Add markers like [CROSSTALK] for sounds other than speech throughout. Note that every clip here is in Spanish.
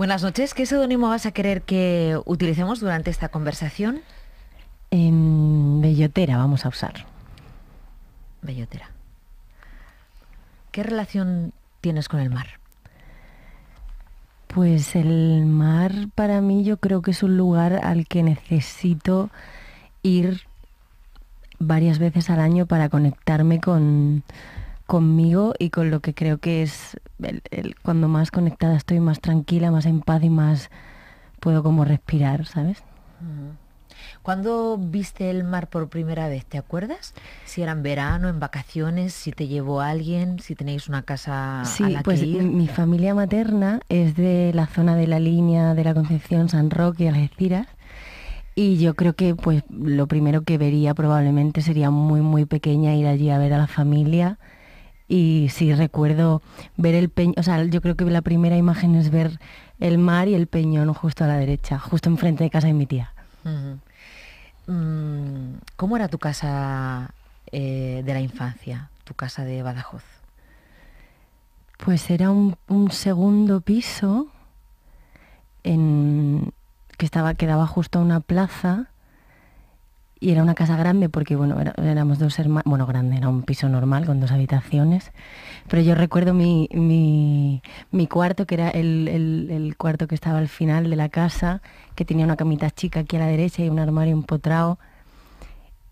Buenas noches. ¿Qué seudónimo vas a querer que utilicemos durante esta conversación? En em, bellotera vamos a usar. Bellotera. ¿Qué relación tienes con el mar? Pues el mar para mí yo creo que es un lugar al que necesito ir varias veces al año para conectarme con, conmigo y con lo que creo que es cuando más conectada estoy, más tranquila, más en paz y más puedo como respirar, ¿sabes? ¿Cuándo viste el mar por primera vez? ¿Te acuerdas? Si era en verano, en vacaciones, si te llevó alguien, si tenéis una casa sí, pues Mi familia materna es de la zona de la línea de la Concepción, San Roque, Algeciras. Y yo creo que pues lo primero que vería probablemente sería muy muy pequeña ir allí a ver a la familia y sí recuerdo ver el peñón, o sea, yo creo que la primera imagen es ver el mar y el peñón justo a la derecha, justo enfrente de casa de mi tía. Mm, ¿Cómo era tu casa eh, de la infancia, tu casa de Badajoz? Pues era un, segundo piso en, que estaba, quedaba justo a una plaza y era una casa grande porque, bueno, éramos dos hermanos, bueno, grande, era un piso normal con dos habitaciones. Pero yo recuerdo mi, mi, mi cuarto, que era el, cuarto que estaba al final de la casa, que tenía una camita chica aquí a la derecha y un armario empotrado.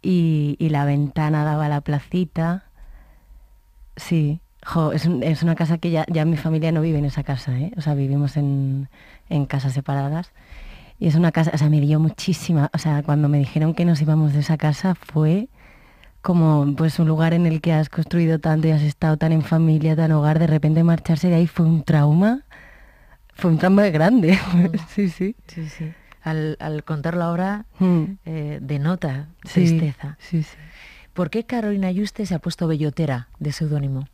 Y, y la ventana daba a la placita. Sí, es, es, una casa que ya, mi familia no vive en esa casa, ¿eh? O sea, vivimos en casas separadas y es una casa, o sea, me dio muchísima, o sea, cuando me dijeron que nos íbamos de esa casa fue como pues un lugar en el que has construido tanto y has estado tan en familia, tan hogar, de repente marcharse de ahí fue un trauma, fue un trauma grande. [LAUGHS] sí, sí. Sí, Al, al contarlo ahora mm. eh, denota tristeza. Sí, sí, ¿Por qué Carolina Yuste se ha puesto bellotera de seudónimo?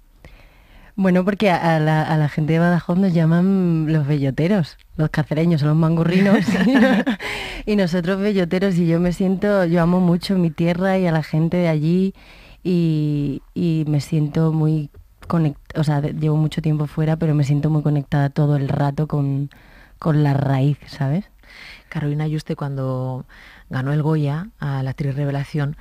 Bueno, porque a la, gente de Badajoz nos llaman los belloteros, los cacereños, los mangurrinos. [LAUGHS] [LAUGHS] y nosotros belloteros, y yo me siento, yo amo mucho mi tierra y a la gente de allí, y, me siento muy conectada, o sea, llevo mucho tiempo fuera, pero me siento muy conectada todo el rato con, la raíz, ¿sabes? Carolina Ayuste cuando ganó el Goya a la actriz Revelación,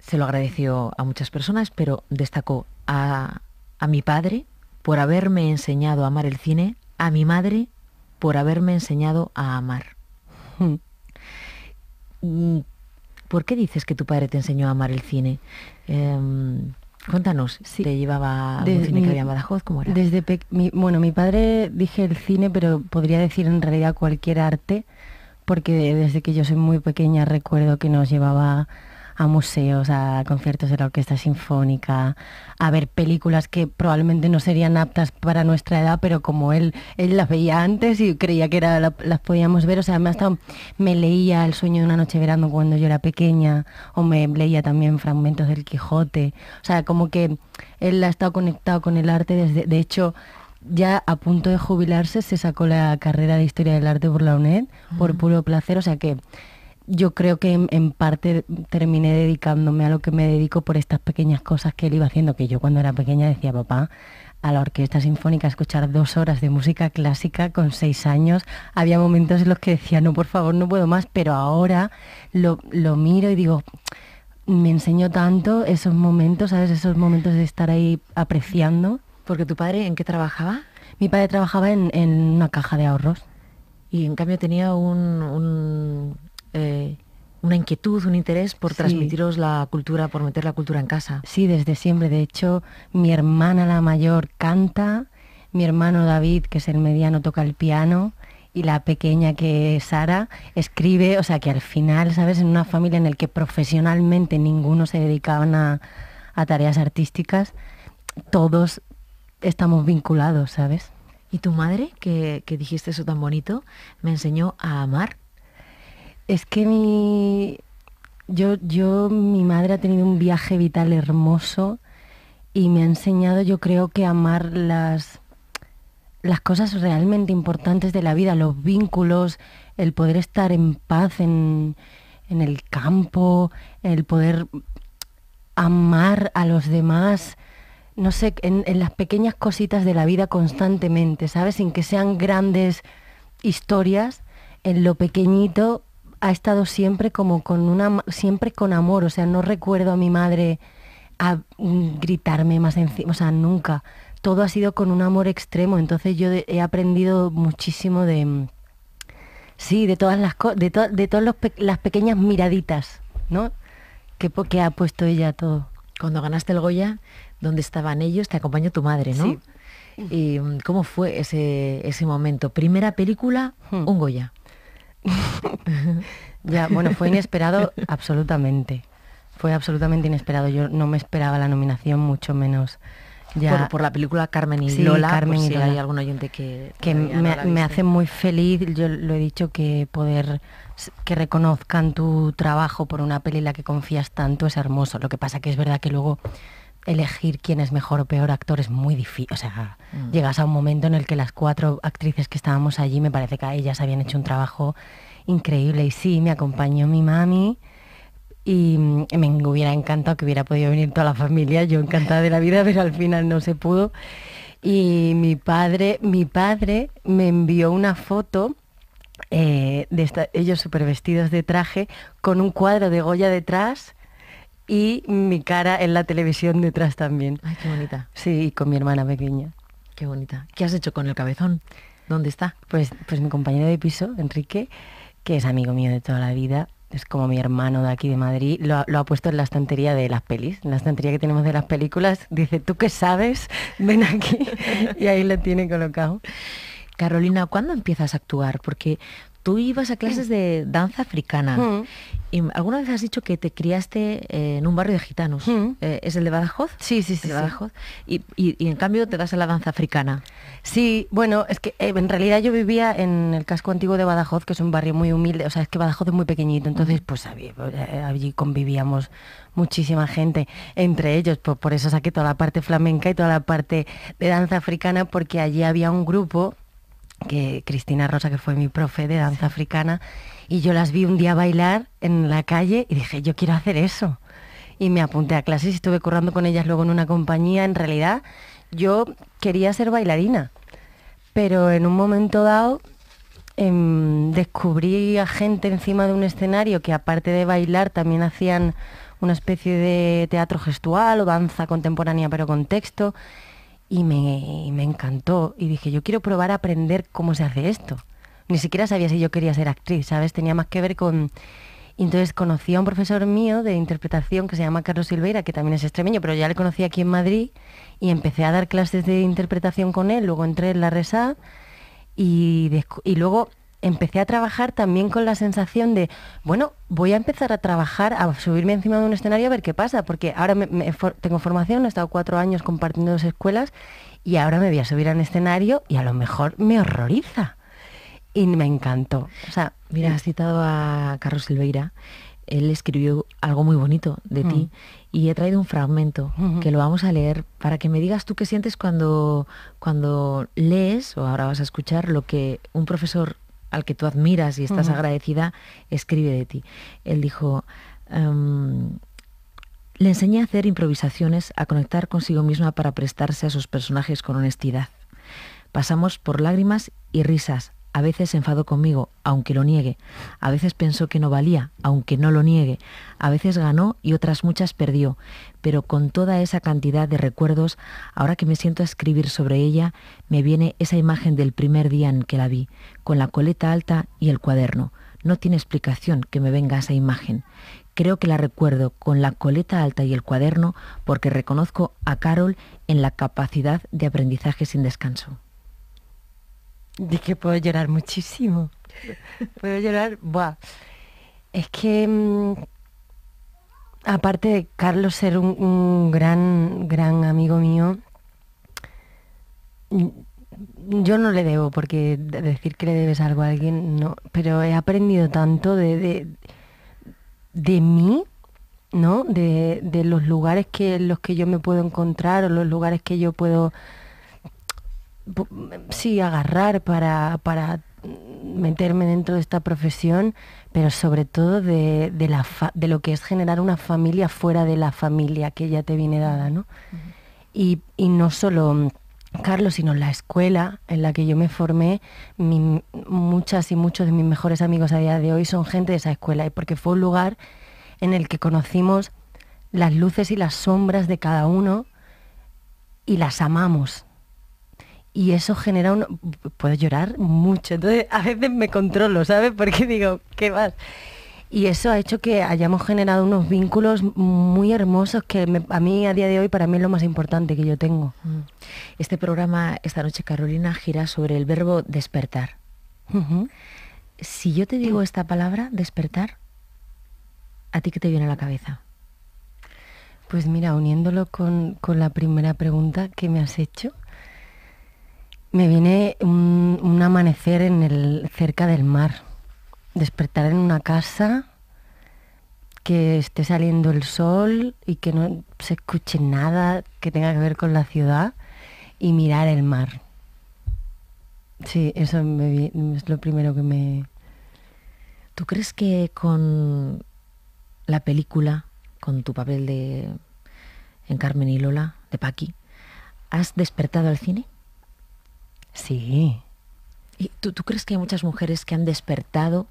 se lo agradeció a muchas personas, pero destacó a a mi padre por haberme enseñado a amar el cine, a mi madre por haberme enseñado a amar. ¿Por qué dices que tu padre te enseñó a amar el cine? Em, cuéntanos, ¿te llevaba a un cine que había en ¿Cómo era? Desde mi, bueno, mi padre dije el cine, pero podría decir en realidad cualquier arte, porque desde que yo soy muy pequeña recuerdo que nos llevaba a museos, a conciertos de la orquesta sinfónica, a ver películas que probablemente no serían aptas para nuestra edad, pero como él, él las veía antes y creía que era, las podíamos ver. O sea, me, estado... me leía El sueño de una noche verano cuando yo era pequeña, o me leía también fragmentos del Quijote. O sea, como que él ha estado conectado con el arte desde, de hecho, ya a punto de jubilarse se sacó la carrera de Historia del Arte por la UNED, por puro placer, o sea que yo creo que en, parte terminé dedicándome a lo que me dedico por estas pequeñas cosas que él iba haciendo, que yo cuando era pequeña decía, papá, a la orquesta sinfónica escuchar dos horas de música clásica con seis años. Había momentos en los que decía, no, por favor, no puedo más, pero ahora lo, miro y digo, me enseñó tanto esos momentos, ¿sabes? Esos momentos de estar ahí apreciando. Porque tu padre, ¿en qué trabajaba? Mi padre trabajaba en, una caja de ahorros. Y en cambio tenía un eh, una inquietud, un interés por transmitiros la cultura, por meter la cultura en casa. Sí, desde siempre. De hecho, mi hermana la mayor canta, mi hermano David, que es el mediano, toca el piano y la pequeña que es Sara escribe, o sea que al final, ¿sabes? En una familia en la que profesionalmente ninguno se dedicaba a, tareas artísticas, todos estamos vinculados, ¿sabes? Y tu madre, que dijiste eso tan bonito, me enseñó a amar es que mi. Yo, yo, mi madre ha tenido un viaje vital hermoso y me ha enseñado, yo creo que amar las, las cosas realmente importantes de la vida, los vínculos, el poder estar en paz en, el campo, el poder amar a los demás, no sé, en, en, las pequeñas cositas de la vida constantemente, ¿sabes? Sin que sean grandes historias, en lo pequeñito ha estado siempre como con una siempre con amor, o sea, no recuerdo a mi madre a mm, gritarme más encima, o sea, nunca. Todo ha sido con un amor extremo, entonces yo he aprendido muchísimo de mm, sí, de todas las cosas... de, todas las pequeñas miraditas, ¿no? Que, porque ha puesto ella todo. Cuando ganaste el Goya, donde estaban ellos, te acompañó tu madre, ¿no? ¿Y mm, cómo fue ese, ese momento? Primera película, hmm. un Goya. [LAUGHS] ya, bueno, fue inesperado absolutamente. Fue absolutamente inesperado. Yo no me esperaba la nominación, mucho menos. Por, la película Carmen y sí, Lola, Carmen y Lola. hay algún oyente que... me, hace muy feliz, yo lo he dicho, que poder, que reconozcan tu trabajo por una peli en la que confías tanto es hermoso. Lo que pasa que es verdad que luego elegir quién es mejor o peor actor es muy difícil. O sea, mm. llegas a un momento en el que las cuatro actrices que estábamos allí, me parece que ellas habían hecho un trabajo increíble. Y sí, me acompañó mi mami. Y mm, me hubiera encantado que hubiera podido venir toda la familia, yo encantada de la vida, pero al final no se pudo. Y mi padre, mi padre me envió una foto eh, de ellos súper vestidos de traje, con un cuadro de Goya detrás y mi cara en la televisión detrás también. Ay, qué bonita. Sí, y con mi hermana pequeña. Qué bonita. ¿Qué has hecho con el cabezón? ¿Dónde está? Pues, pues mi compañero de piso, Enrique, que es amigo mío de toda la vida, es como mi hermano de aquí de Madrid, lo ha, puesto en la estantería de las pelis, en la estantería que tenemos de las películas, dice, tú qué sabes, ven aquí, [LAUGHS] y ahí lo tiene colocado. Carolina, ¿cuándo empiezas a actuar? Porque Tú ibas a clases de danza africana. Mm. Y alguna vez has dicho que te criaste eh, en un barrio de gitanos. Mm. Eh, ¿Es el de Badajoz? Sí, sí, sí. Y, en cambio te das a la danza africana. Sí, bueno, es que eh, en realidad yo vivía en el casco antiguo de Badajoz, que es un barrio muy humilde. O sea, es que Badajoz es muy pequeñito. Entonces, pues allí, convivíamos muchísima gente. Entre ellos, por, por eso saqué toda la parte flamenca y toda la parte de danza africana, porque allí había un grupo que Cristina Rosa, que fue mi profe de danza africana, y yo las vi un día bailar en la calle y dije, yo quiero hacer eso. Y me apunté a clases y estuve currando con ellas luego en una compañía. En realidad, yo quería ser bailarina, pero en un momento dado em, descubrí a gente encima de un escenario que aparte de bailar también hacían una especie de teatro gestual o danza contemporánea pero con texto y me, me encantó. Y dije, yo quiero probar a aprender cómo se hace esto. Ni siquiera sabía si yo quería ser actriz, ¿sabes? Tenía más que ver con... Y entonces conocí a un profesor mío de interpretación que se llama Carlos Silveira, que también es extremeño, pero ya le conocí aquí en Madrid y empecé a dar clases de interpretación con él. Luego entré en la RESA y, y luego empecé a trabajar también con la sensación de, bueno, voy a empezar a trabajar, a subirme encima de un escenario a ver qué pasa, porque ahora tengo formación, he estado cuatro años compartiendo dos escuelas y ahora me voy a subir a un escenario y a lo mejor me horroriza. Y me encantó. O sea, mira, has citado a Carlos Silveira. Él escribió algo muy bonito de ti mm. y he traído un fragmento que lo vamos a leer para que me digas tú qué sientes cuando, cuando lees, o ahora vas a escuchar, lo que un profesor al que tú admiras y estás agradecida, escribe de ti. Él dijo, em, le enseñé a hacer improvisaciones, a conectar consigo misma para prestarse a sus personajes con honestidad. Pasamos por lágrimas y risas, a veces se enfadó conmigo, aunque lo niegue. A veces pensó que no valía, aunque no lo niegue. A veces ganó y otras muchas perdió. Pero con toda esa cantidad de recuerdos, ahora que me siento a escribir sobre ella, me viene esa imagen del primer día en que la vi, con la coleta alta y el cuaderno. No tiene explicación que me venga esa imagen. Creo que la recuerdo con la coleta alta y el cuaderno porque reconozco a Carol en la capacidad de aprendizaje sin descanso de que puedo llorar muchísimo. puedo llorar, buah. Es que mm, aparte de Carlos ser un, gran, gran amigo mío, mm, yo no le debo, porque decir que le debes algo a alguien, no, pero he aprendido tanto de, mí, ¿no? De, los lugares que, en los que yo me puedo encontrar o los lugares que yo puedo sí, agarrar para, meterme dentro de esta profesión, pero sobre todo de, lo que es generar una familia fuera de la familia que ya te viene dada, ¿no? y, no solo Carlos, sino la escuela en la que yo me formé, muchas y muchos de mis mejores amigos a día de hoy son gente de esa escuela, y porque fue un lugar en el que conocimos las luces y las sombras de cada uno y las amamos y eso genera un... Puedo llorar mucho, entonces a veces me controlo, ¿sabes? Porque digo, ¿qué más? Y eso ha hecho que hayamos generado unos vínculos muy hermosos que a mí a día de hoy para mí es lo más importante que yo tengo. Mm. Este programa esta noche, Carolina, gira sobre el verbo despertar. Si yo te digo esta palabra, despertar, ¿a ti qué te viene a la cabeza? Pues mira, uniéndolo con la primera pregunta que me has hecho, me viene un, amanecer en el, cerca del mar, despertar en una casa, que esté saliendo el sol y que no se escuche nada que tenga que ver con la ciudad y mirar el mar. Sí, eso es lo primero que me... ¿Tú crees que con la película, con tu papel de en Carmen y Lola, de Paqui, has despertado al cine? Sí. ¿Y tú, crees que hay muchas mujeres que han despertado,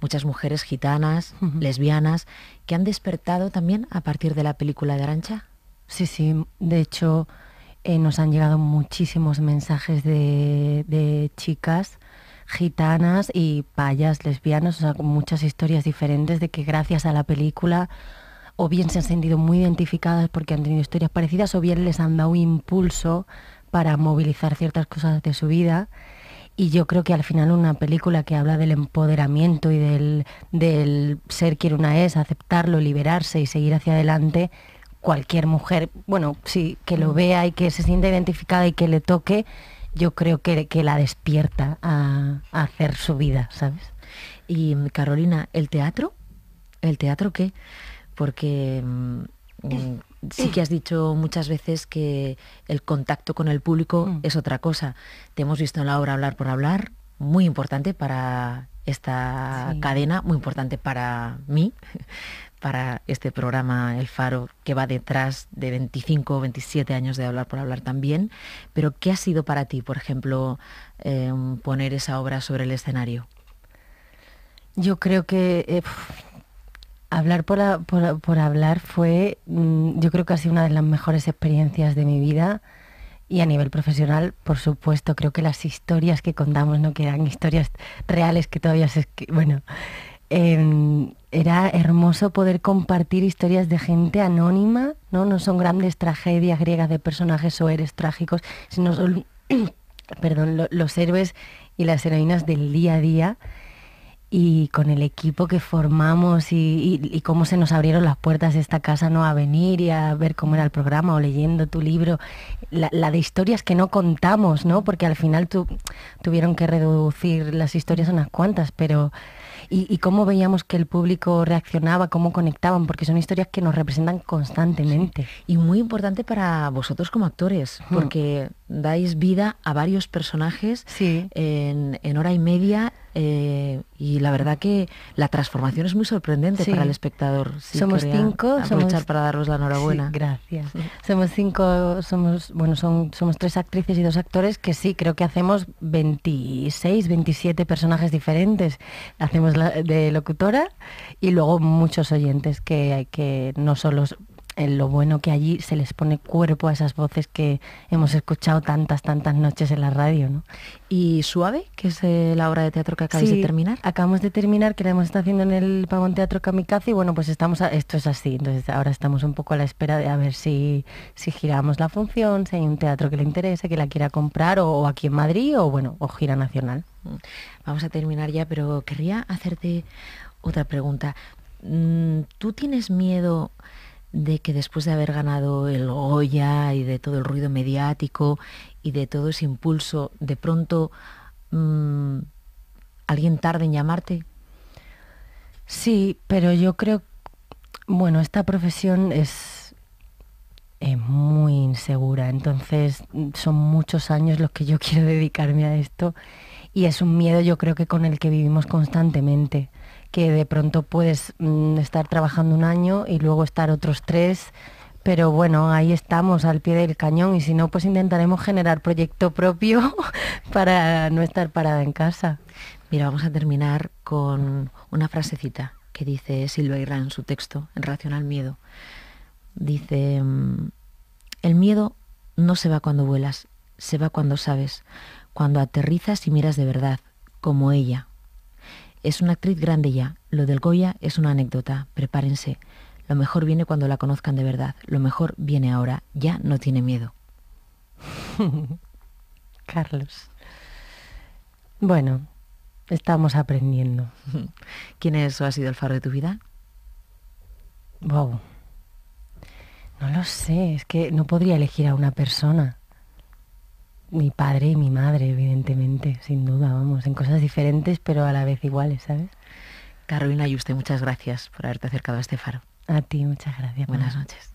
muchas mujeres gitanas, lesbianas, que han despertado también a partir de la película de Arancha? Sí, sí. De hecho, eh, nos han llegado muchísimos mensajes de, de chicas gitanas y payas lesbianas, o sea, con muchas historias diferentes de que gracias a la película o bien se han sentido muy identificadas porque han tenido historias parecidas o bien les han dado impulso para movilizar ciertas cosas de su vida. Y yo creo que al final una película que habla del empoderamiento y del, ser quien una es, aceptarlo, liberarse y seguir hacia adelante, cualquier mujer, bueno, sí, que lo mm. vea y que se sienta identificada y que le toque, yo creo que, que la despierta a, a hacer su vida, ¿sabes? Y mm, Carolina, ¿el teatro? ¿El teatro qué? Porque mm, sí que has dicho muchas veces que el contacto con el público mm. es otra cosa. Te hemos visto en la obra Hablar por Hablar, muy importante para esta cadena, muy importante para mí, [LAUGHS] para este programa El Faro, que va detrás de 25 o 27 años de Hablar por Hablar también. Pero, ¿qué ha sido para ti, por ejemplo, eh, poner esa obra sobre el escenario? Yo creo que eh, Hablar por, hablar fue, mm, yo creo que ha sido una de las mejores experiencias de mi vida y a nivel profesional, por supuesto, creo que las historias que contamos, no quedan historias reales que todavía se bueno, em, era hermoso poder compartir historias de gente anónima, ¿no? son grandes tragedias griegas de personajes o héroes trágicos, sino [CLEARS THROAT] perdón, los héroes y las heroínas del día a día y con el equipo que formamos y, cómo se nos abrieron las puertas de esta casa no a venir y a ver cómo era el programa o leyendo tu libro, la, de historias que no contamos, ¿no? Porque al final tuvieron que reducir las historias a unas cuantas, pero... Y, cómo veíamos que el público reaccionaba, cómo conectaban, porque son historias que nos representan constantemente. Y muy importante para vosotros como actores, porque dais vida a varios personajes en hora y media eh, y la verdad que la transformación es muy sorprendente para el espectador. Sí, somos cinco. Aprovechar somos... para daros la enhorabuena. gracias. Somos cinco, somos, bueno, son, somos tres actrices y dos actores que sí, creo que hacemos 26, 27 personajes diferentes. Hacemos de locutora y luego muchos oyentes que, que no solo lo bueno que allí se les pone cuerpo a esas voces que hemos escuchado tantas, tantas noches en la radio. ¿no? Y Suave, que es eh, la obra de teatro que acabáis de terminar. Acabamos de terminar, que la hemos estado haciendo en el Pavón Teatro Kamikaze y bueno, pues estamos a, esto es así. Entonces ahora estamos un poco a la espera de a ver si, si giramos la función, si hay un teatro que le interese, que la quiera comprar o, o aquí en Madrid o bueno, o gira nacional. Mm. Vamos a terminar ya, pero querría hacerte otra pregunta. Mm, ¿Tú tienes miedo de que después de haber ganado el Goya y de todo el ruido mediático y de todo ese impulso, de pronto mm, alguien tarde en llamarte? Sí, pero yo creo, bueno, esta profesión es muy insegura, entonces son muchos años los que yo [LAUGHS] quiero dedicarme a esto y es un miedo yo creo que con el que vivimos constantemente que de pronto puedes mm, estar trabajando un año y luego estar otros tres pero bueno, ahí estamos al pie del cañón y si no, pues intentaremos generar proyecto propio [LAUGHS] para no estar parada en casa. Mira, vamos a terminar con una frasecita que dice Silva Irán en su texto en relación al miedo. Dice, mm, el miedo no se va cuando vuelas, se va cuando sabes, cuando aterrizas y miras de verdad, como ella, es una actriz grande ya. Lo del Goya es una anécdota. Prepárense. Lo mejor viene cuando la conozcan de verdad. Lo mejor viene ahora. Ya no tiene miedo. [LAUGHS] Carlos. Bueno, estamos aprendiendo. [LAUGHS] ¿Quién es o ha sido el faro de tu vida? Wow. No lo sé, es que no podría elegir a una persona mi padre y mi madre, evidentemente, sin duda, vamos, en cosas diferentes pero a la vez iguales, ¿sabes? Carolina y usted, muchas gracias por haberte acercado a este faro. A ti, muchas gracias. Buenas noches.